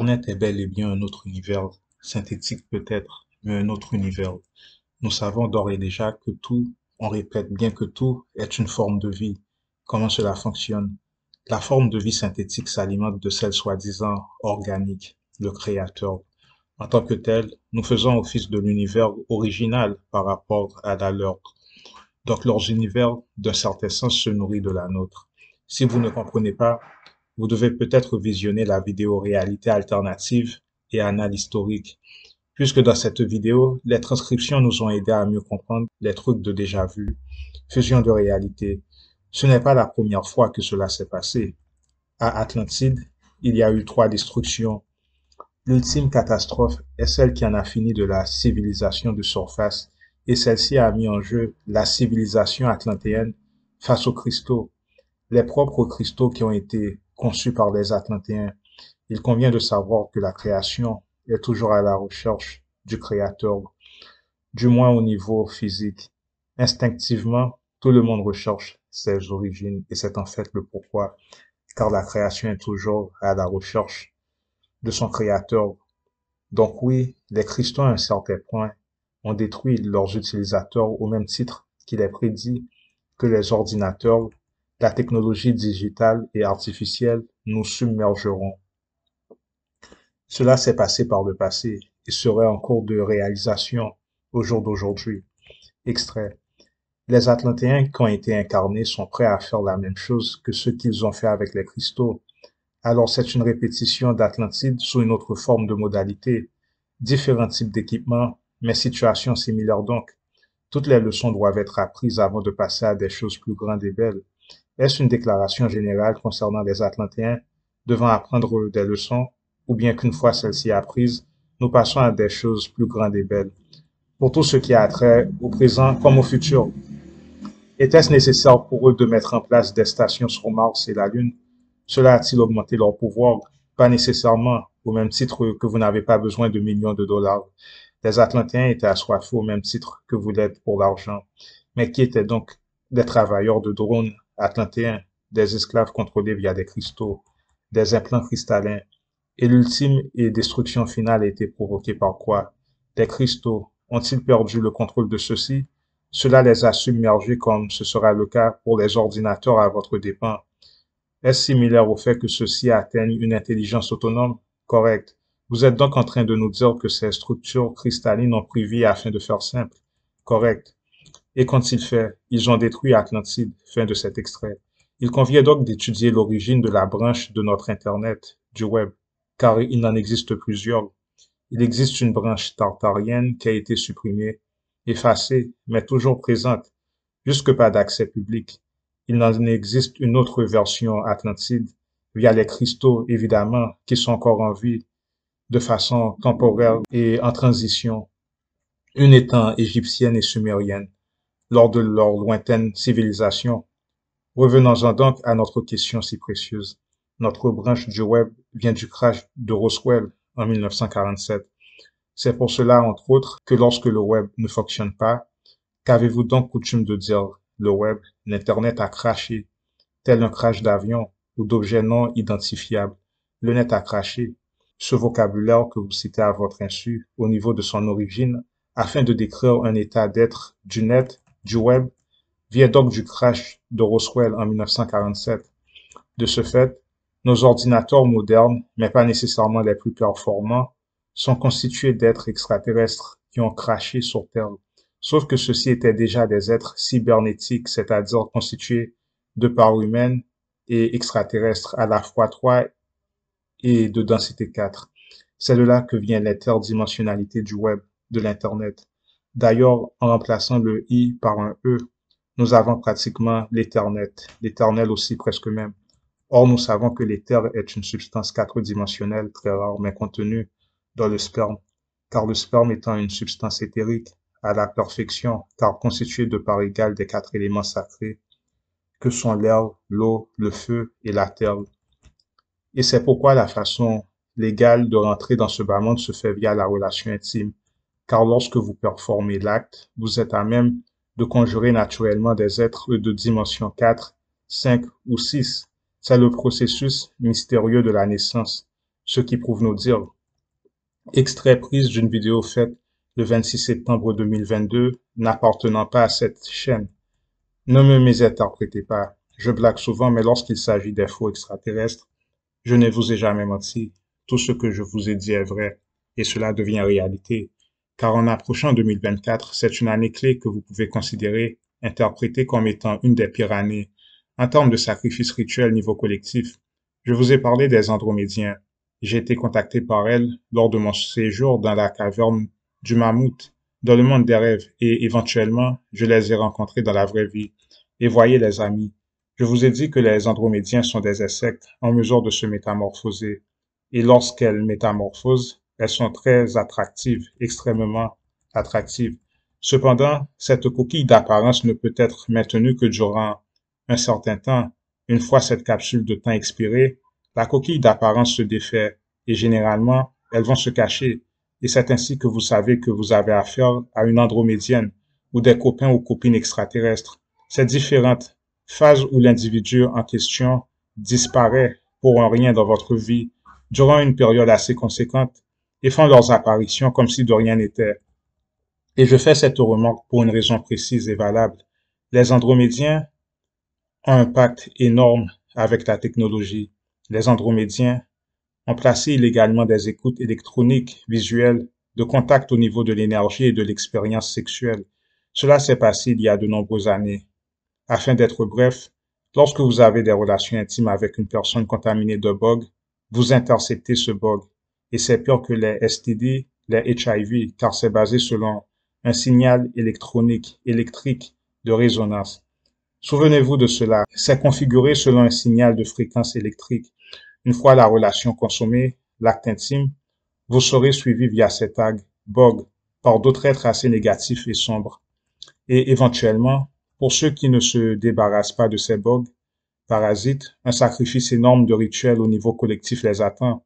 Internet est bel et bien un autre univers, synthétique peut-être, mais un autre univers. Nous savons d'ores et déjà que tout, on répète bien que tout est une forme de vie. Comment cela fonctionne La forme de vie synthétique s'alimente de celle soi-disant organique, le créateur. En tant que tel, nous faisons office de l'univers original par rapport à la Donc leur univers, d'un certain sens, se nourrit de la nôtre. Si vous ne comprenez pas vous devez peut-être visionner la vidéo réalité alternative et analyse historique, puisque dans cette vidéo, les transcriptions nous ont aidés à mieux comprendre les trucs de déjà vu, fusion de réalité. Ce n'est pas la première fois que cela s'est passé. À Atlantide, il y a eu trois destructions. L'ultime catastrophe est celle qui en a fini de la civilisation de surface et celle-ci a mis en jeu la civilisation atlantéenne face aux cristaux, les propres cristaux qui ont été conçu par les Atlantéens, il convient de savoir que la création est toujours à la recherche du Créateur, du moins au niveau physique. Instinctivement, tout le monde recherche ses origines et c'est en fait le pourquoi, car la création est toujours à la recherche de son Créateur. Donc oui, les cristaux à un certain point ont détruit leurs utilisateurs au même titre qu'il est prédit que les ordinateurs la technologie digitale et artificielle nous submergeront. Cela s'est passé par le passé et serait en cours de réalisation au jour d'aujourd'hui. Extrait. Les Atlantéens qui ont été incarnés sont prêts à faire la même chose que ce qu'ils ont fait avec les cristaux. Alors c'est une répétition d'Atlantide sous une autre forme de modalité. Différents types d'équipements, mais situations similaires donc. Toutes les leçons doivent être apprises avant de passer à des choses plus grandes et belles. Est-ce une déclaration générale concernant les Atlantéens devant apprendre des leçons ou bien qu'une fois celles-ci apprises, nous passons à des choses plus grandes et belles pour tout ce qui a trait au présent comme au futur Était-ce nécessaire pour eux de mettre en place des stations sur Mars et la Lune Cela a-t-il augmenté leur pouvoir Pas nécessairement, au même titre que vous n'avez pas besoin de millions de dollars. Les Atlantéens étaient assoiffés au même titre que vous l'êtes pour l'argent. Mais qui étaient donc des travailleurs de drones atlantéens, des esclaves contrôlés via des cristaux, des implants cristallins, et l'ultime et destruction finale a été provoquée par quoi Des cristaux ont-ils perdu le contrôle de ceux-ci Cela les a submergés comme ce sera le cas pour les ordinateurs à votre dépens. Est-ce similaire au fait que ceux-ci atteignent une intelligence autonome Correct. Vous êtes donc en train de nous dire que ces structures cristallines ont pris vie afin de faire simple. Correct. Et quand ils fait Ils ont détruit Atlantide. Fin de cet extrait. Il convient donc d'étudier l'origine de la branche de notre Internet, du Web, car il en existe plusieurs. Il existe une branche tartarienne qui a été supprimée, effacée, mais toujours présente, jusque pas d'accès public. Il en existe une autre version Atlantide, via les cristaux, évidemment, qui sont encore en vie, de façon temporaire et en transition, une étant égyptienne et sumérienne, lors de leur lointaine civilisation. Revenons-en donc à notre question si précieuse. Notre branche du web vient du crash de Roswell en 1947. C'est pour cela, entre autres, que lorsque le web ne fonctionne pas, qu'avez-vous donc coutume de dire Le web, l'Internet a craché, tel un crash d'avion ou d'objet non identifiable Le net a craché. Ce vocabulaire que vous citez à votre insu au niveau de son origine afin de décrire un état d'être du net du Web vient donc du crash de Roswell en 1947. De ce fait, nos ordinateurs modernes, mais pas nécessairement les plus performants, sont constitués d'êtres extraterrestres qui ont craché sur Terre. Sauf que ceux-ci étaient déjà des êtres cybernétiques, c'est-à-dire constitués de parts humaines et extraterrestres à la fois 3 et de densité 4. C'est de là que vient l'interdimensionnalité du web, de l'Internet. D'ailleurs, en remplaçant le I par un E, nous avons pratiquement l'éternel, l'éternel aussi presque même. Or, nous savons que l'éther est une substance quatre-dimensionnelle très rare, mais contenue dans le sperme, car le sperme étant une substance éthérique à la perfection, car constituée de part égale des quatre éléments sacrés, que sont l'air, l'eau, le feu et la terre. Et c'est pourquoi la façon légale de rentrer dans ce bas monde se fait via la relation intime, car lorsque vous performez l'acte, vous êtes à même de conjurer naturellement des êtres de dimension 4, 5 ou 6. C'est le processus mystérieux de la naissance, ce qui prouve nos dires. Extrait prise d'une vidéo faite le 26 septembre 2022 n'appartenant pas à cette chaîne. Ne me mésinterprétez pas, je blague souvent, mais lorsqu'il s'agit des extraterrestres, je ne vous ai jamais menti. Tout ce que je vous ai dit est vrai, et cela devient réalité car en approchant 2024, c'est une année clé que vous pouvez considérer, interpréter comme étant une des pires années, en termes de sacrifices rituels niveau collectif. Je vous ai parlé des Andromédiens. J'ai été contacté par elles lors de mon séjour dans la caverne du mammouth, dans le monde des rêves, et éventuellement, je les ai rencontrés dans la vraie vie. Et voyez les amis, je vous ai dit que les Andromédiens sont des insectes en mesure de se métamorphoser. Et lorsqu'elles métamorphosent, elles sont très attractives, extrêmement attractives. Cependant, cette coquille d'apparence ne peut être maintenue que durant un certain temps. Une fois cette capsule de temps expirée, la coquille d'apparence se défait et généralement, elles vont se cacher. Et c'est ainsi que vous savez que vous avez affaire à une andromédienne ou des copains ou copines extraterrestres. Ces différentes phases où l'individu en question disparaît pour un rien dans votre vie durant une période assez conséquente et font leurs apparitions comme si de rien n'était. Et je fais cette remarque pour une raison précise et valable. Les Andromédiens ont un pacte énorme avec la technologie. Les Andromédiens ont placé illégalement des écoutes électroniques, visuelles, de contact au niveau de l'énergie et de l'expérience sexuelle. Cela s'est passé il y a de nombreuses années. Afin d'être bref, lorsque vous avez des relations intimes avec une personne contaminée de bug, vous interceptez ce bug et c'est pire que les STD, les HIV, car c'est basé selon un signal électronique, électrique de résonance. Souvenez-vous de cela, c'est configuré selon un signal de fréquence électrique. Une fois la relation consommée, l'acte intime, vous serez suivi via cet tags, BOG, par d'autres êtres assez négatifs et sombres. Et éventuellement, pour ceux qui ne se débarrassent pas de ces bogues, parasites, un sacrifice énorme de rituels au niveau collectif les attend,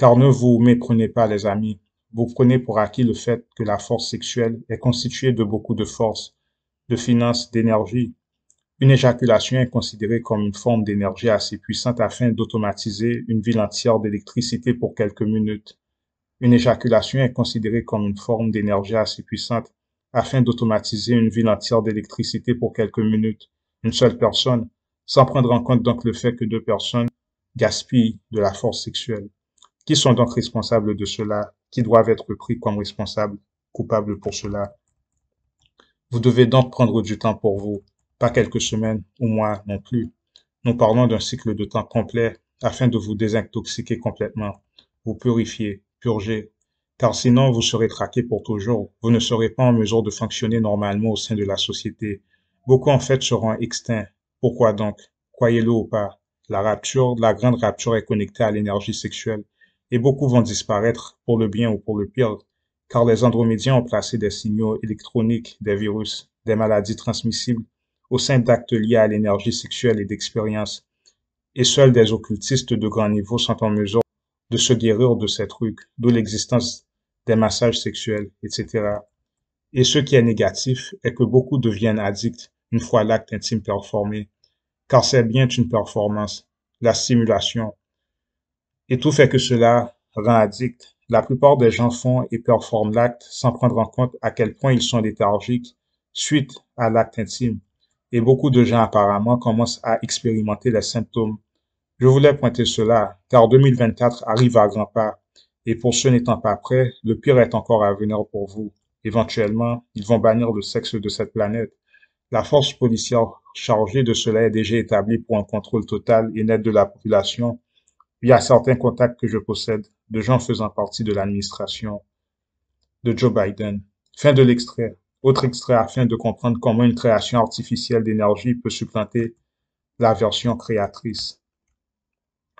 car ne vous méprenez pas les amis, vous prenez pour acquis le fait que la force sexuelle est constituée de beaucoup de force, de finances, d'énergie. Une éjaculation est considérée comme une forme d'énergie assez puissante afin d'automatiser une ville entière d'électricité pour quelques minutes. Une éjaculation est considérée comme une forme d'énergie assez puissante afin d'automatiser une ville entière d'électricité pour quelques minutes. Une seule personne, sans prendre en compte donc le fait que deux personnes gaspillent de la force sexuelle qui sont donc responsables de cela, qui doivent être pris comme responsables, coupables pour cela. Vous devez donc prendre du temps pour vous, pas quelques semaines ou mois non plus. Nous parlons d'un cycle de temps complet afin de vous désintoxiquer complètement, vous purifier, purger, car sinon vous serez traqué pour toujours, vous ne serez pas en mesure de fonctionner normalement au sein de la société. Beaucoup en fait seront extincts. Pourquoi donc Croyez-le ou pas, la rapture, la grande rapture est connectée à l'énergie sexuelle et beaucoup vont disparaître pour le bien ou pour le pire, car les Andromédiens ont placé des signaux électroniques, des virus, des maladies transmissibles au sein d'actes liés à l'énergie sexuelle et d'expérience, et seuls des occultistes de grand niveau sont en mesure de se guérir de ces trucs, d'où l'existence des massages sexuels, etc. Et ce qui est négatif est que beaucoup deviennent addicts une fois l'acte intime performé, car c'est bien une performance, la simulation, et tout fait que cela rend addict. La plupart des gens font et performent l'acte sans prendre en compte à quel point ils sont léthargiques suite à l'acte intime. Et beaucoup de gens apparemment commencent à expérimenter les symptômes. Je voulais pointer cela, car 2024 arrive à grands pas, et pour ceux n'étant pas prêts, le pire est encore à venir pour vous. Éventuellement, ils vont bannir le sexe de cette planète. La force policière chargée de cela est déjà établie pour un contrôle total et net de la population a certains contacts que je possède de gens faisant partie de l'administration de Joe Biden. Fin de l'extrait. Autre extrait afin de comprendre comment une création artificielle d'énergie peut supplanter la version créatrice.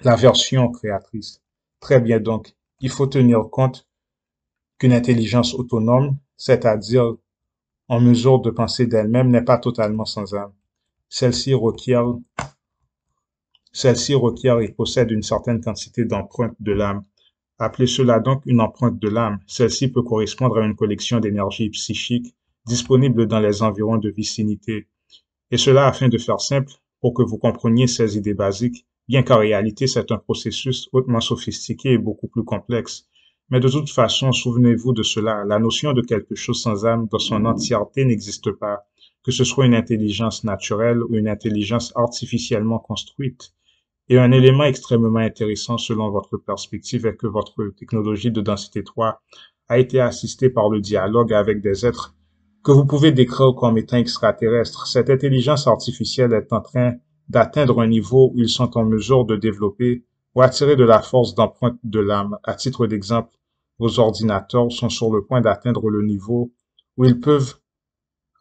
La version créatrice. Très bien donc, il faut tenir compte qu'une intelligence autonome, c'est-à-dire en mesure de penser d'elle-même, n'est pas totalement sans âme. Celle-ci requiert celle-ci requiert et possède une certaine quantité d'empreintes de l'âme. Appelez cela donc une empreinte de l'âme. Celle-ci peut correspondre à une collection d'énergie psychique disponible dans les environs de vicinité. Et cela afin de faire simple, pour que vous compreniez ces idées basiques, bien qu'en réalité c'est un processus hautement sophistiqué et beaucoup plus complexe. Mais de toute façon, souvenez-vous de cela, la notion de quelque chose sans âme dans son entièreté n'existe pas, que ce soit une intelligence naturelle ou une intelligence artificiellement construite. Et un élément extrêmement intéressant selon votre perspective est que votre technologie de densité 3 a été assistée par le dialogue avec des êtres que vous pouvez décrire comme étant extraterrestres. Cette intelligence artificielle est en train d'atteindre un niveau où ils sont en mesure de développer ou attirer de la force d'empreinte de l'âme. À titre d'exemple, vos ordinateurs sont sur le point d'atteindre le niveau où ils peuvent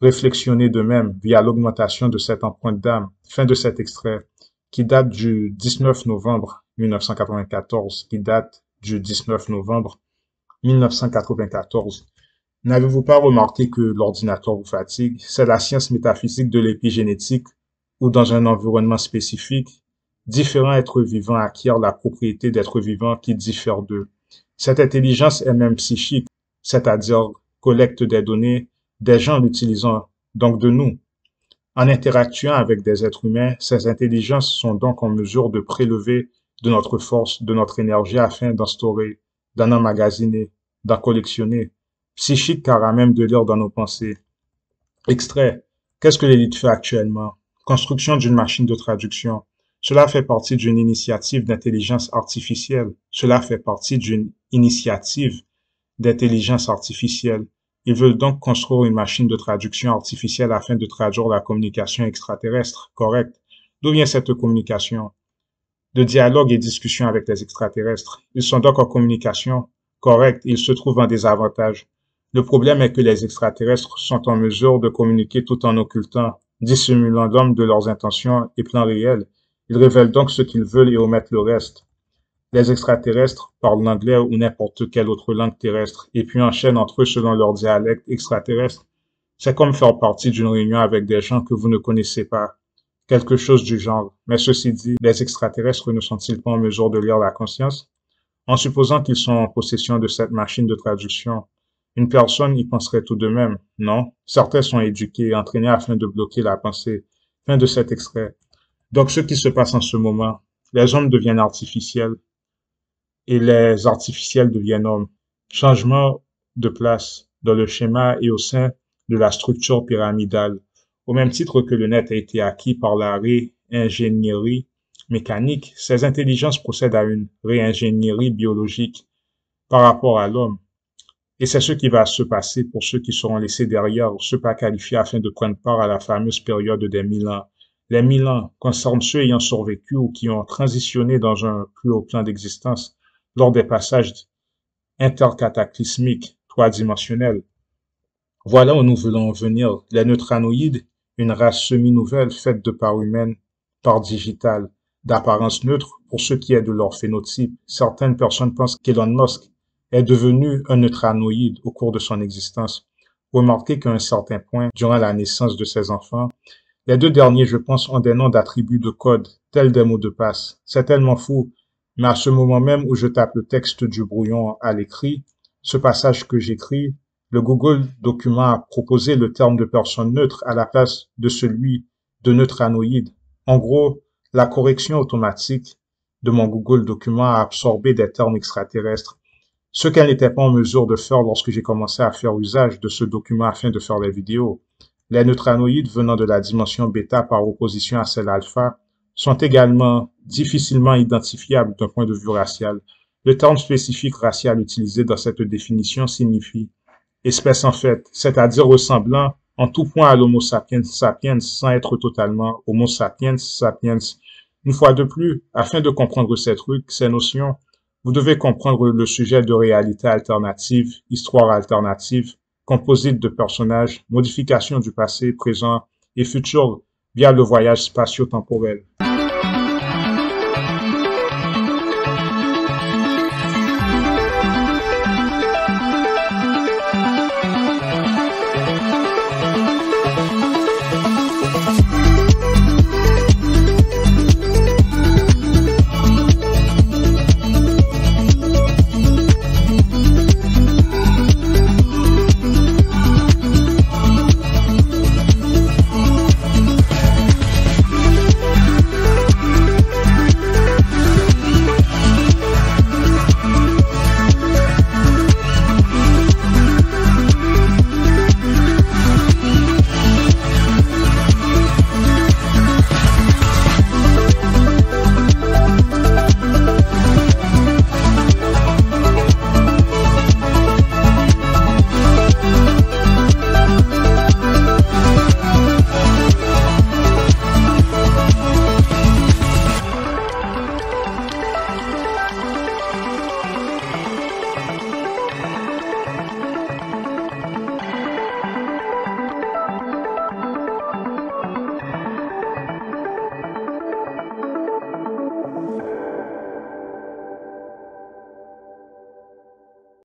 réflexionner de mêmes via l'augmentation de cette empreinte d'âme. Fin de cet extrait qui date du 19 novembre 1994, qui date du 19 novembre 1994. N'avez-vous pas remarqué que l'ordinateur vous fatigue C'est la science métaphysique de l'épigénétique où dans un environnement spécifique, différents êtres vivants acquièrent la propriété d'être vivants qui diffère d'eux. Cette intelligence est même psychique, c'est-à-dire collecte des données des gens l'utilisant, donc de nous. En interactuant avec des êtres humains, ces intelligences sont donc en mesure de prélever de notre force, de notre énergie afin d'en stocker, d'en emmagasiner, d'en collectionner, psychique car à même de lire dans nos pensées. Extrait. Qu'est-ce que l'élite fait actuellement Construction d'une machine de traduction. Cela fait partie d'une initiative d'intelligence artificielle. Cela fait partie d'une initiative d'intelligence artificielle. Ils veulent donc construire une machine de traduction artificielle afin de traduire la communication extraterrestre. Correct. D'où vient cette communication De dialogue et discussion avec les extraterrestres. Ils sont donc en communication. Correct. Ils se trouvent en désavantage. Le problème est que les extraterrestres sont en mesure de communiquer tout en occultant, dissimulant l'homme de leurs intentions et plans réels. Ils révèlent donc ce qu'ils veulent et omettent le reste les extraterrestres parlent l'anglais ou n'importe quelle autre langue terrestre et puis enchaînent entre eux selon leur dialecte extraterrestre. C'est comme faire partie d'une réunion avec des gens que vous ne connaissez pas. Quelque chose du genre. Mais ceci dit, les extraterrestres ne sont-ils pas en mesure de lire la conscience? En supposant qu'ils sont en possession de cette machine de traduction, une personne y penserait tout de même, non? Certains sont éduqués et entraînés afin de bloquer la pensée. Fin de cet extrait. Donc ce qui se passe en ce moment, les hommes deviennent artificiels, et les artificiels deviennent hommes. Changement de place dans le schéma et au sein de la structure pyramidale. Au même titre que le net a été acquis par la réingénierie mécanique, ces intelligences procèdent à une réingénierie biologique par rapport à l'homme. Et c'est ce qui va se passer pour ceux qui seront laissés derrière ou ceux pas qualifiés afin de prendre part à la fameuse période des mille ans. Les mille ans concernent ceux ayant survécu ou qui ont transitionné dans un plus haut plan d'existence lors des passages intercataclysmiques trois-dimensionnels. Voilà où nous voulons en venir. Les neutranoïdes, une race semi-nouvelle faite de part humaine, part digitale, d'apparence neutre pour ce qui est de leur phénotype. Certaines personnes pensent qu'Elon Musk est devenu un neutranoïde au cours de son existence. Remarquez qu'à un certain point, durant la naissance de ses enfants, les deux derniers, je pense, ont des noms d'attributs de code, tels des mots de passe. C'est tellement fou mais à ce moment même où je tape le texte du brouillon à l'écrit, ce passage que j'écris, le Google document a proposé le terme de personne neutre à la place de celui de neutre En gros, la correction automatique de mon Google document a absorbé des termes extraterrestres, ce qu'elle n'était pas en mesure de faire lorsque j'ai commencé à faire usage de ce document afin de faire les vidéos. Les neutranoïdes venant de la dimension bêta par opposition à celle alpha sont également difficilement identifiables d'un point de vue racial. Le terme spécifique racial utilisé dans cette définition signifie espèce en fait, c'est-à-dire ressemblant en tout point à l'Homo sapiens sapiens sans être totalement Homo sapiens sapiens. Une fois de plus, afin de comprendre ces trucs, ces notions, vous devez comprendre le sujet de réalité alternative, histoire alternative, composite de personnages, modification du passé, présent et futur via le voyage spatio-temporel.